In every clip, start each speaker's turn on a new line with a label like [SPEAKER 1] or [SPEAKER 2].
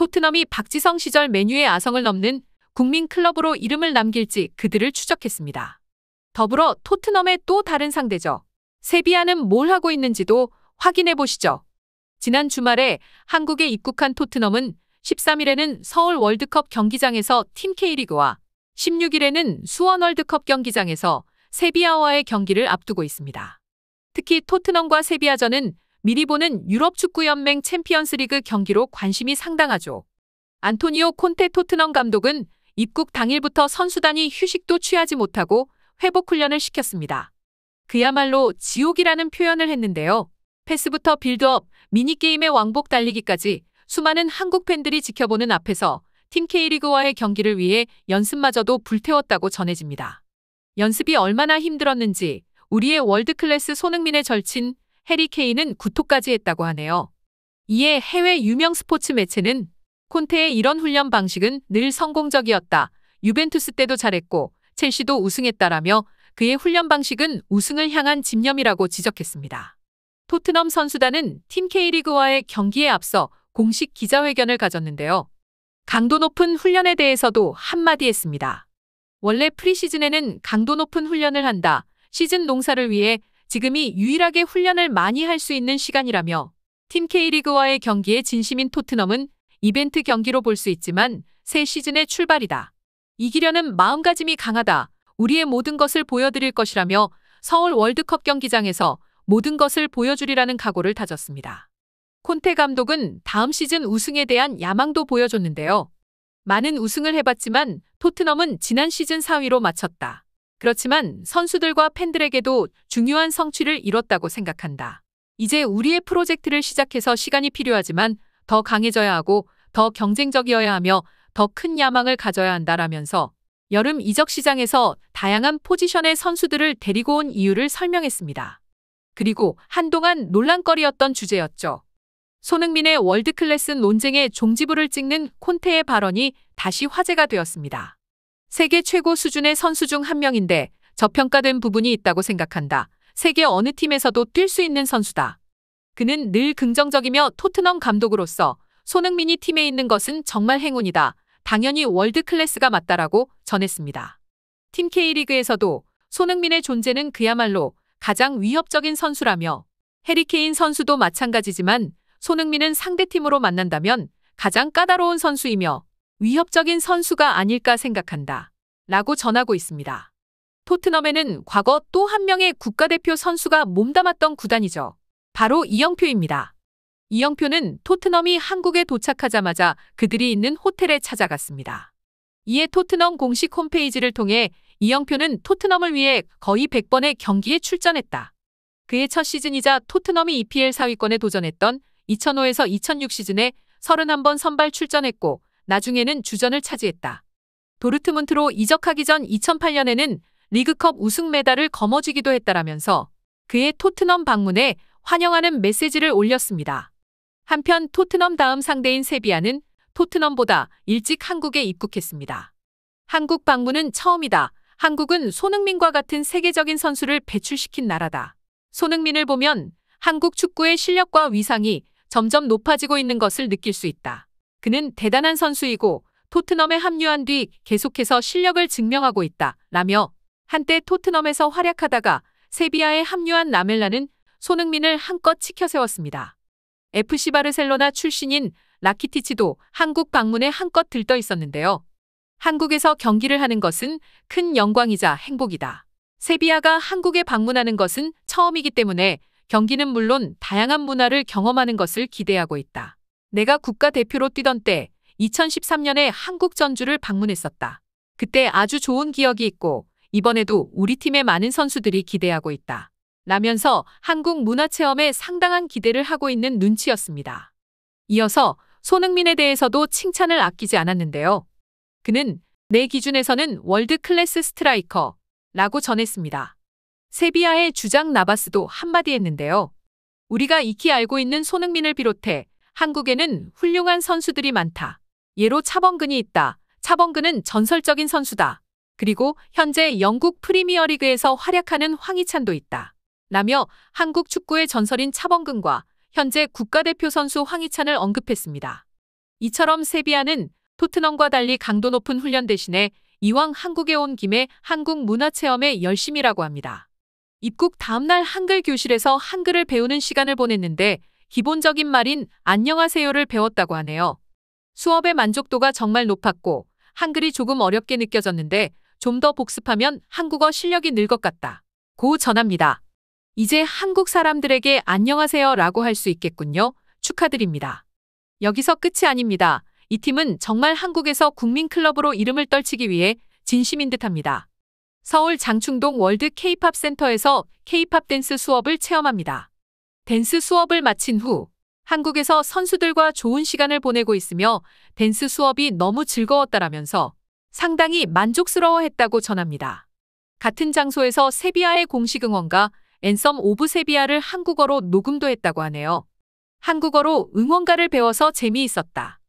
[SPEAKER 1] 토트넘이 박지성 시절 메뉴의 아성을 넘는 국민 클럽으로 이름을 남길지 그들을 추적했습니다. 더불어 토트넘의 또 다른 상대죠. 세비야는 뭘 하고 있는지도 확인해 보시죠. 지난 주말에 한국에 입국한 토트넘은 13일에는 서울 월드컵 경기장에서 팀 K리그와 16일에는 수원 월드컵 경기장에서 세비야와의 경기를 앞두고 있습니다. 특히 토트넘과 세비야전은 미리 보는 유럽 축구연맹 챔피언스리그 경기로 관심이 상당하죠. 안토니오 콘테 토트넘 감독은 입국 당일부터 선수단이 휴식도 취하지 못하고 회복 훈련을 시켰습니다. 그야말로 지옥이라는 표현을 했는데요. 패스부터 빌드업, 미니게임의 왕복 달리기까지 수많은 한국 팬들이 지켜보는 앞에서 팀 K리그와의 경기를 위해 연습마저도 불태웠다고 전해집니다. 연습이 얼마나 힘들었는지 우리의 월드클래스 손흥민의 절친 해리 케인은 구토까지 했다고 하네요. 이에 해외 유명 스포츠 매체는 콘테의 이런 훈련 방식은 늘 성공적이었다. 유벤투스 때도 잘했고 첼시도 우승했다라며 그의 훈련 방식은 우승을 향한 집념이라고 지적했습니다. 토트넘 선수단은 팀 K리그와의 경기에 앞서 공식 기자회견을 가졌는데요. 강도 높은 훈련에 대해서도 한마디 했습니다. 원래 프리시즌에는 강도 높은 훈련을 한다. 시즌 농사를 위해 지금이 유일하게 훈련을 많이 할 수 있는 시간이라며 팀 K리그와의 경기에 진심인 토트넘은 이벤트 경기로 볼 수 있지만 새 시즌의 출발이다. 이기려는 마음가짐이 강하다. 우리의 모든 것을 보여드릴 것이라며 서울 월드컵 경기장에서 모든 것을 보여주리라는 각오를 다졌습니다. 콘테 감독은 다음 시즌 우승에 대한 야망도 보여줬는데요. 많은 우승을 해봤지만 토트넘은 지난 시즌 4위로 마쳤다. 그렇지만 선수들과 팬들에게도 중요한 성취를 이뤘다고 생각한다. 이제 우리의 프로젝트를 시작해서 시간이 필요하지만 더 강해져야 하고 더 경쟁적이어야 하며 더 큰 야망을 가져야 한다라면서 여름 이적 시장에서 다양한 포지션의 선수들을 데리고 온 이유를 설명했습니다. 그리고 한동안 논란거리였던 주제였죠. 손흥민의 월드클래스 논쟁의 종지부를 찍는 콘테의 발언이 다시 화제가 되었습니다. 세계 최고 수준의 선수 중 한 명인데 저평가된 부분이 있다고 생각한다. 세계 어느 팀에서도 뛸 수 있는 선수다. 그는 늘 긍정적이며 토트넘 감독으로서 손흥민이 팀에 있는 것은 정말 행운이다. 당연히 월드 클래스가 맞다라고 전했습니다. 팀 K리그에서도 손흥민의 존재는 그야말로 가장 위협적인 선수라며 해리케인 선수도 마찬가지지만 손흥민은 상대팀으로 만난다면 가장 까다로운 선수이며 위협적인 선수가 아닐까 생각한다. 라고 전하고 있습니다. 토트넘에는 과거 또 한 명의 국가대표 선수가 몸담았던 구단이죠. 바로 이영표입니다. 이영표는 토트넘이 한국에 도착하자마자 그들이 있는 호텔에 찾아갔습니다. 이에 토트넘 공식 홈페이지를 통해 이영표는 토트넘을 위해 거의 100번의 경기에 출전했다. 그의 첫 시즌이자 토트넘이 EPL 4위권에 도전했던 2005에서 2006 시즌에 31번 선발 출전했고 나중에는 주전을 차지했다. 도르트문트로 이적하기 전 2008년에는 리그컵 우승 메달을 거머쥐기도 했다라면서 그의 토트넘 방문에 환영하는 메시지를 올렸습니다. 한편 토트넘 다음 상대인 세비야는 토트넘보다 일찍 한국에 입국했습니다. 한국 방문은 처음이다. 한국은 손흥민과 같은 세계적인 선수를 배출시킨 나라다. 손흥민을 보면 한국 축구의 실력과 위상이 점점 높아지고 있는 것을 느낄 수 있다. 그는 대단한 선수이고 토트넘에 합류한 뒤 계속해서 실력을 증명하고 있다. 라며 한때 토트넘에서 활약하다가 세비야에 합류한 라멜라는 손흥민을 한껏 치켜세웠습니다. FC 바르셀로나 출신인 라키티치도 한국 방문에 한껏 들떠 있었는데요. 한국에서 경기를 하는 것은 큰 영광이자 행복이다. 세비야가 한국에 방문하는 것은 처음이기 때문에 경기는 물론 다양한 문화를 경험하는 것을 기대하고 있다. 내가 국가대표로 뛰던 때 2013년에 한국 전주를 방문했었다. 그때 아주 좋은 기억이 있고 이번에도 우리 팀의 많은 선수들이 기대하고 있다. 라면서 한국 문화체험에 상당한 기대를 하고 있는 눈치였습니다. 이어서 손흥민에 대해서도 칭찬을 아끼지 않았는데요. 그는 내 기준에서는 월드 클래스 스트라이커라고 전했습니다. 세비야의 주장 나바스도 한마디 했는데요. 우리가 익히 알고 있는 손흥민을 비롯해 한국에는 훌륭한 선수들이 많다. 예로 차범근이 있다. 차범근은 전설적인 선수다. 그리고 현재 영국 프리미어리그에서 활약하는 황희찬도 있다. 라며 한국 축구의 전설인 차범근과 현재 국가대표 선수 황희찬을 언급했습니다. 이처럼 세비야는 토트넘과 달리 강도 높은 훈련 대신에 이왕 한국에 온 김에 한국 문화체험에 열심이라고 합니다. 입국 다음날 한글 교실에서 한글을 배우는 시간을 보냈는데 기본적인 말인 안녕하세요를 배웠다고 하네요. 수업의 만족도가 정말 높았고 한글이 조금 어렵게 느껴졌는데 좀 더 복습하면 한국어 실력이 늘 것 같다. 고 전합니다. 이제 한국 사람들에게 안녕하세요라고 할 수 있겠군요. 축하드립니다. 여기서 끝이 아닙니다. 이 팀은 정말 한국에서 국민 클럽으로 이름을 떨치기 위해 진심인 듯합니다. 서울 장충동 월드 케이팝 센터에서 케이팝 댄스 수업을 체험합니다. 댄스 수업을 마친 후 한국에서 선수들과 좋은 시간을 보내고 있으며 댄스 수업이 너무 즐거웠다라면서 상당히 만족스러워했다고 전합니다. 같은 장소에서 세비아의 공식 응원가 앤썸 오브 세비아를 한국어로 녹음도 했다고 하네요. 한국어로 응원가를 배워서 재미있었다.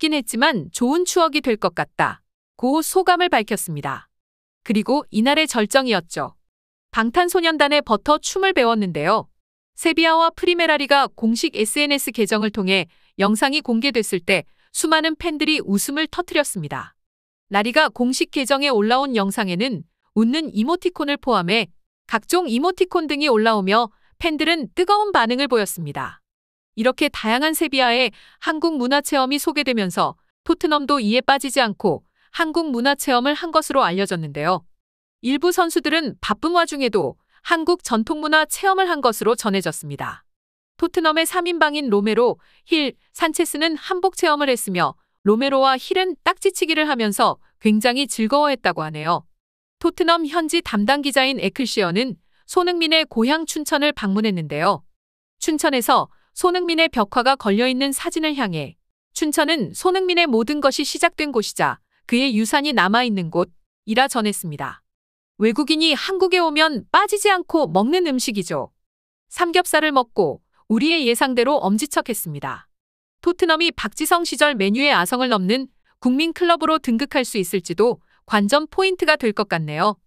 [SPEAKER 1] 어렵긴 했지만 좋은 추억이 될 것 같다. 고 소감을 밝혔습니다. 그리고 이날의 절정이었죠. 방탄소년단의 버터 춤을 배웠는데요. 세비야와 프리메라리가 공식 SNS 계정을 통해 영상이 공개됐을 때 수많은 팬들이 웃음을 터뜨렸습니다. 라리가 공식 계정에 올라온 영상에는 웃는 이모티콘을 포함해 각종 이모티콘 등이 올라오며 팬들은 뜨거운 반응을 보였습니다. 이렇게 다양한 세비야의 한국 문화 체험이 소개되면서 토트넘도 이에 빠지지 않고 한국 문화 체험을 한 것으로 알려졌는데요. 일부 선수들은 바쁜 와중에도 한국 전통문화 체험을 한 것으로 전해졌습니다. 토트넘의 3인방인 로메로, 힐, 산체스는 한복 체험을 했으며 로메로와 힐은 딱지치기를 하면서 굉장히 즐거워했다고 하네요. 토트넘 현지 담당 기자인 에클시어는 손흥민의 고향 춘천을 방문했는데요. 춘천에서 손흥민의 벽화가 걸려있는 사진을 향해 춘천은 손흥민의 모든 것이 시작된 곳이자 그의 유산이 남아있는 곳이라 전했습니다. 외국인이 한국에 오면 빠지지 않고 먹는 음식이죠. 삼겹살을 먹고 우리의 예상대로 엄지척했습니다. 토트넘이 박지성 시절 메뉴의 아성을 넘는 국민 클럽으로 등극할 수 있을지도 관전 포인트가 될 것 같네요.